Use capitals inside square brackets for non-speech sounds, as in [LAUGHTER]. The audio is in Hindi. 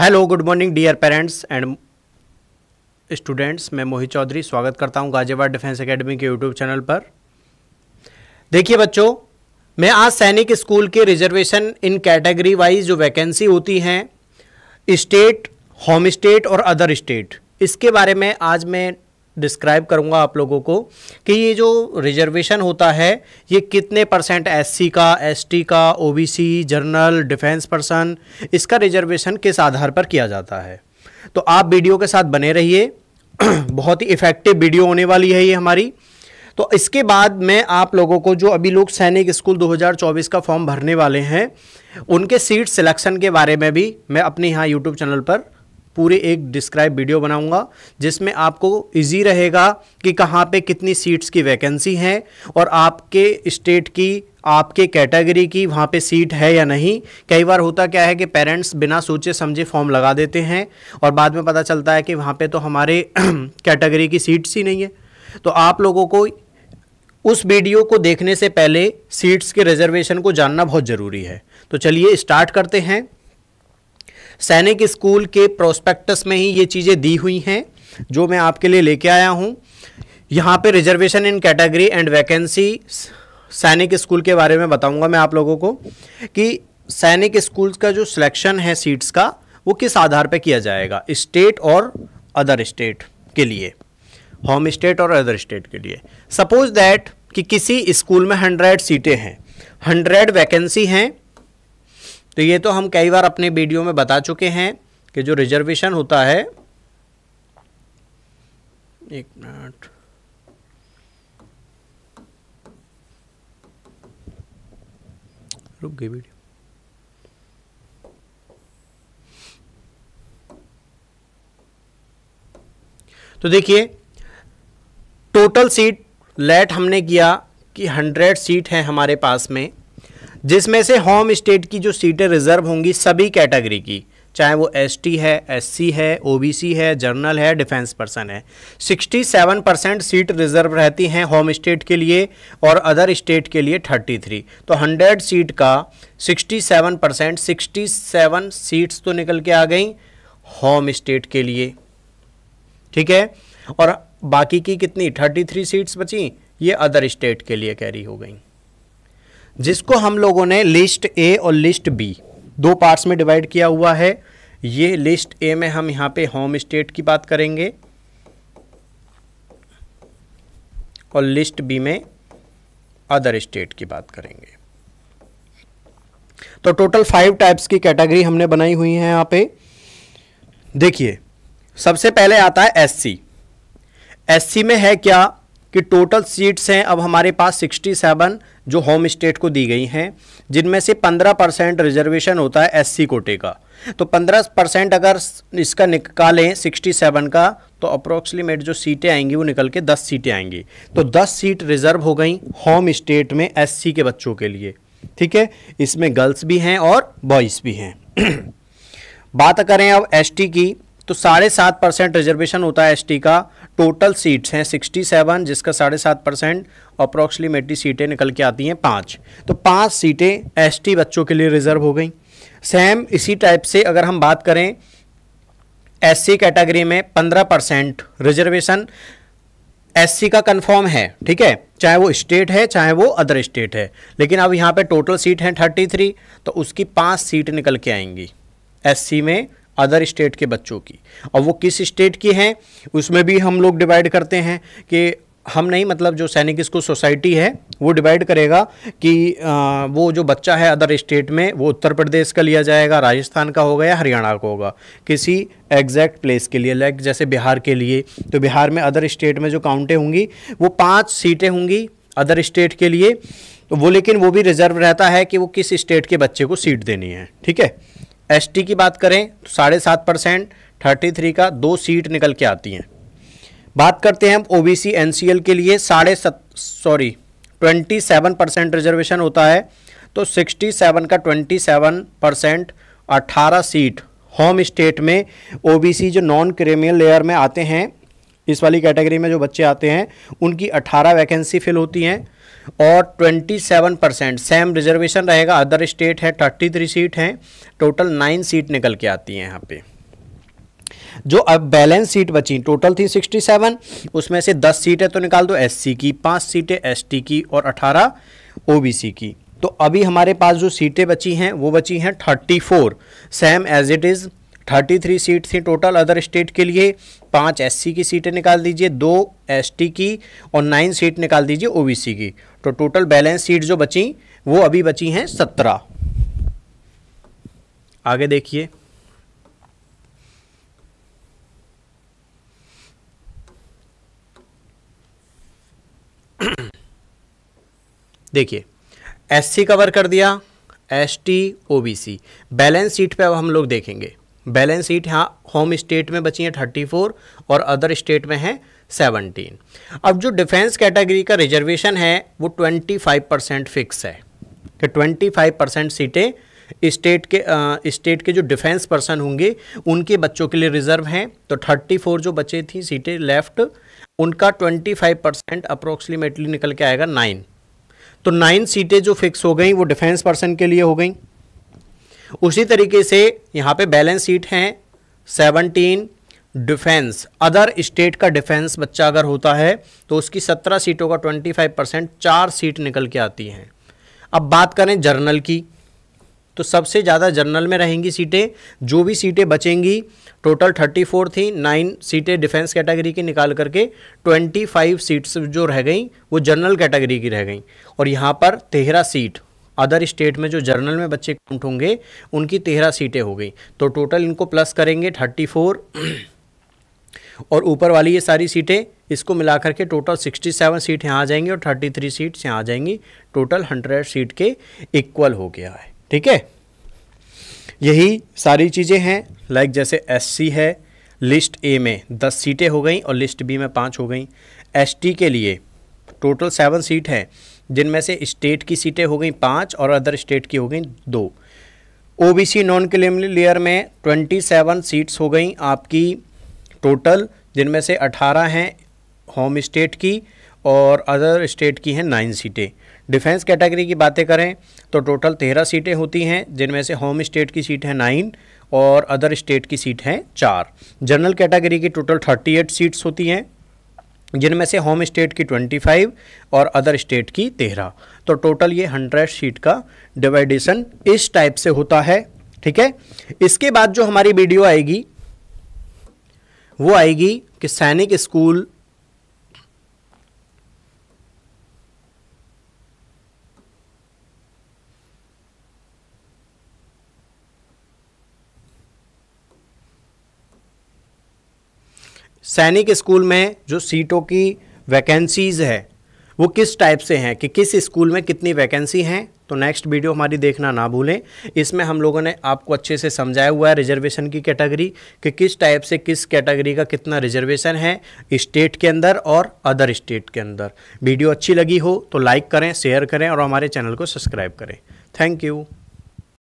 hello good morning dear parents and students मैं मोहित चौधरी स्वागत करता हूं गाजियाबाद डिफेंस एकेडमी के यूट्यूब चैनल पर देखिए बच्चों मैं आज सैनिक स्कूल के रिजर्वेशन इन कैटेगरी वाइज जो वैकेंसी होती हैं स्टेट होम स्टेट और अदर स्टेट इसके बारे में आज मैं डिस्क्राइब करूँगा आप लोगों को कि ये जो रिजर्वेशन होता है ये कितने परसेंट एससी का एसटी का ओबीसी जनरल डिफेंस पर्सन इसका रिजर्वेशन किस आधार पर किया जाता है तो आप वीडियो के साथ बने रहिए [CLEARS THROAT] बहुत ही इफ़ेक्टिव वीडियो होने वाली है ये हमारी तो इसके बाद मैं आप लोगों को जो अभी लोग सैनिक स्कूल 2024 का फॉर्म भरने वाले हैं उनके सीट सिलेक्शन के बारे में भी मैं अपने यहाँ यूट्यूब चैनल पर पूरे एक डिस्क्राइब वीडियो बनाऊंगा जिसमें आपको इजी रहेगा कि कहाँ पे कितनी सीट्स की वैकेंसी हैं और आपके स्टेट की आपके कैटेगरी की वहाँ पे सीट है या नहीं कई बार होता क्या है कि पेरेंट्स बिना सोचे समझे फॉर्म लगा देते हैं और बाद में पता चलता है कि वहाँ पे तो हमारे कैटेगरी [CLEARS THROAT] की सीट्स ही नहीं है तो आप लोगों को उस वीडियो को देखने से पहले सीट्स के रिजर्वेशन को जानना बहुत ज़रूरी है तो चलिए स्टार्ट करते हैं सैनिक स्कूल के प्रोस्पेक्टस में ही ये चीज़ें दी हुई हैं जो मैं आपके लिए लेके आया हूँ यहाँ पे reservation in category and vacancy Sainik school के बारे में बताऊँगा मैं आप लोगों को कि सैनिक स्कूल का जो सिलेक्शन है सीट्स का वो किस आधार पर किया जाएगा स्टेट और अदर स्टेट के लिए होम स्टेट और अदर स्टेट के लिए सपोज दैट कि किसी स्कूल में हंड्रेड सीटें हैं हंड्रेड वैकेंसी हैं तो ये तो हम कई बार अपने वीडियो में बता चुके हैं कि जो रिजर्वेशन होता है एक मिनट रुक गई वीडियो तो देखिए टोटल सीट लेट हमने किया कि हंड्रेड सीट है हमारे पास में जिसमें से होम स्टेट की जो सीटें रिजर्व होंगी सभी कैटेगरी की चाहे वो एसटी है एससी है ओबीसी है जर्नल है डिफेंस पर्सन है 67 परसेंट सीट रिजर्व रहती हैं होम स्टेट के लिए और अदर स्टेट के लिए 33 तो 100 सीट का 67 परसेंट सिक्सटी सीट्स तो निकल के आ गई होम स्टेट के लिए ठीक है और बाकी की कितनी 33 सीट्स बची ये अदर स्टेट के लिए कैरी हो गई जिसको हम लोगों ने लिस्ट ए और लिस्ट बी दो पार्ट्स में डिवाइड किया हुआ है ये लिस्ट ए में हम यहाँ पे होम स्टेट की बात करेंगे और लिस्ट बी में अदर स्टेट की बात करेंगे तो टोटल फाइव टाइप्स की कैटेगरी हमने बनाई हुई है यहाँ पे देखिए सबसे पहले आता है एससी एससी में है क्या कि टोटल सीट्स हैं अब हमारे पास 67 जो होम स्टेट को दी गई हैं जिनमें से 15 परसेंट रिजर्वेशन होता है एससी कोटे का तो 15 परसेंट अगर इसका निकालें 67 का तो अप्रोक्सीमेट जो सीटें आएंगी वो निकल के 10 सीटें आएंगी तो 10 सीट रिजर्व हो गई होम स्टेट में एस के बच्चों के लिए ठीक है इसमें गर्ल्स भी हैं और बॉयज़ भी हैं बात करें अब एस की तो साढ़े सात परसेंट रिजर्वेशन होता है एसटी का टोटल सीट्स हैं 67 जिसका साढ़े सात परसेंट अप्रोक्सीमेटली सीटें निकल के आती हैं पाँच तो पाँच सीटें एसटी बच्चों के लिए रिजर्व हो गई सेम इसी टाइप से अगर हम बात करें एससी कैटेगरी में पंद्रह परसेंट रिजर्वेशन एससी का कंफर्म है ठीक है चाहे वो स्टेट है चाहे वो अदर स्टेट है लेकिन अब यहाँ पे टोटल सीट हैं थर्टी थ्री तो उसकी पाँच सीट निकल के आएंगी एस में अदर स्टेट के बच्चों की और वो किस स्टेट की हैं उसमें भी हम लोग डिवाइड करते हैं कि हम नहीं मतलब जो सैनिक स्कूल सोसाइटी है वो डिवाइड करेगा कि आ, वो जो बच्चा है अदर स्टेट में वो उत्तर प्रदेश का लिया जाएगा राजस्थान का होगा या हरियाणा का होगा किसी एग्जैक्ट प्लेस के लिए लाइक जैसे बिहार के लिए तो बिहार में अदर स्टेट में जो काउंटें होंगी वो पाँच सीटें होंगी अदर स्टेट के लिए तो वो लेकिन वो भी रिजर्व रहता है कि वो किस स्टेट के बच्चे को सीट देनी है ठीक है एसटी की बात करें तो साढ़े सात परसेंट थर्टी थ्री का दो सीट निकल के आती हैं बात करते हैं हम ओबीसी एनसीएल के लिए साढ़े सत sorry twenty seven percent reservation होता है तो सिक्सटी सेवन का ट्वेंटी सेवन परसेंट अट्ठारह सीट होम स्टेट में ओबीसी जो नॉन क्रीमियल लेयर में आते हैं इस वाली कैटेगरी में जो बच्चे आते हैं उनकी अट्ठारह वैकेंसी फिल होती हैं और 27 परसेंट सेम रिजर्वेशन रहेगा अदर स्टेट है 33 सीट हैं टोटल नाइन सीट निकल के आती हैं यहाँ पे जो अब बैलेंस सीट बची टोटल थी 67 उसमें से 10 सीटें तो निकाल दो एससी की पांच सीटें एसटी की और 18 ओबीसी की तो अभी हमारे पास जो सीटें बची हैं वो बची हैं 34 same as it is thirty three seat थी टोटल अदर स्टेट के लिए पाँच एससी की सीटें निकाल दीजिए दो एसटी की और नाइन सीट निकाल दीजिए ओबीसी की तो टोटल बैलेंस सीट जो बची वो अभी बची हैं सत्रह आगे देखिए देखिए एससी कवर कर दिया एसटी ओबीसी बैलेंस सीट पे अब हम लोग देखेंगे बैलेंस शीट यहाँ होम स्टेट में बची है थर्टी फोर और अदर स्टेट में है 17 अब जो डिफेंस कैटेगरी का रिजर्वेशन है वो ट्वेंटी फाइव परसेंट फिक्स है कि तो ट्वेंटी फाइव परसेंट सीटें स्टेट के स्टेट के जो डिफेंस पर्सन होंगे उनके बच्चों के लिए रिजर्व हैं तो थर्टी फोर जो बचे थी सीटें लेफ्ट उनका ट्वेंटी फाइव परसेंट अप्रोक्सीमेटली निकल के आएगा नाइन तो नाइन सीटें जो फिक्स हो गई वो डिफेंस पर्सन के लिए हो गई उसी तरीके से यहाँ पे बैलेंस सीट हैं सेवनटीन डिफेंस अदर स्टेट का डिफेंस बच्चा अगर होता है तो उसकी सत्रह सीटों का ट्वेंटी फाइव परसेंट चार सीट निकल के आती हैं अब बात करें जर्नल की तो सबसे ज़्यादा जर्नल में रहेंगी सीटें जो भी सीटें बचेंगी टोटल थर्टी फोर थी नाइन सीटें डिफेंस कैटेगरी की निकाल करके ट्वेंटी फाइव सीट्स जो रह गई वो जनरल कैटेगरी की रह गई और यहाँ पर तेरह सीट अदर स्टेट में जो जर्नल में बच्चे काउंट होंगे उनकी तेरह सीटें हो गई तो टोटल इनको प्लस करेंगे थर्टी फोर [CLEARS THROAT] और ऊपर वाली ये सारी सीटें इसको मिलाकर के टोटल सिक्सटी सेवन सीट यहाँ आ जाएंगी और थर्टी थ्री सीट्स यहाँ आ जाएंगी टोटल हंड्रेड सीट के इक्वल हो गया है ठीक है यही सारी चीज़ें हैं लाइक जैसे एस है लिस्ट ए में दस सीटें हो गई और लिस्ट बी में पाँच हो गई एस के लिए टोटल सेवन सीट हैं जिनमें से स्टेट की सीटें हो गई पाँच और अदर स्टेट की हो गई दो ओबीसी नॉन लेयर में ट्वेंटी सेवन सीट्स हो गई आपकी टोटल जिनमें से अठारह हैं होम स्टेट की और अदर स्टेट की हैं नाइन सीटें डिफेंस कैटेगरी की बातें करें तो टोटल तेरह सीटें होती हैं जिनमें से होम स्टेट की सीट है नाइन और अदर स्टेट की सीट हैं चार जनरल कैटेगरी की टोटल थर्टी एट सीट्स होती हैं जिनमें से होम स्टेट की 25 और अदर स्टेट की 13 तो टोटल ये 100 शीट का डिवाइडेशन इस टाइप से होता है ठीक है इसके बाद जो हमारी वीडियो आएगी वो आएगी कि सैनिक स्कूल सैनिक स्कूल में जो सीटों की वैकेंसीज़ है वो किस टाइप से हैं कि किस स्कूल में कितनी वैकेंसी हैं तो नेक्स्ट वीडियो हमारी देखना ना भूलें इसमें हम लोगों ने आपको अच्छे से समझाया हुआ है रिजर्वेशन की कैटेगरी कि किस टाइप से किस कैटेगरी का कितना रिजर्वेशन है स्टेट के अंदर और अदर स्टेट के अंदर वीडियो अच्छी लगी हो तो लाइक करें शेयर करें और हमारे चैनल को सब्सक्राइब करें थैंक यू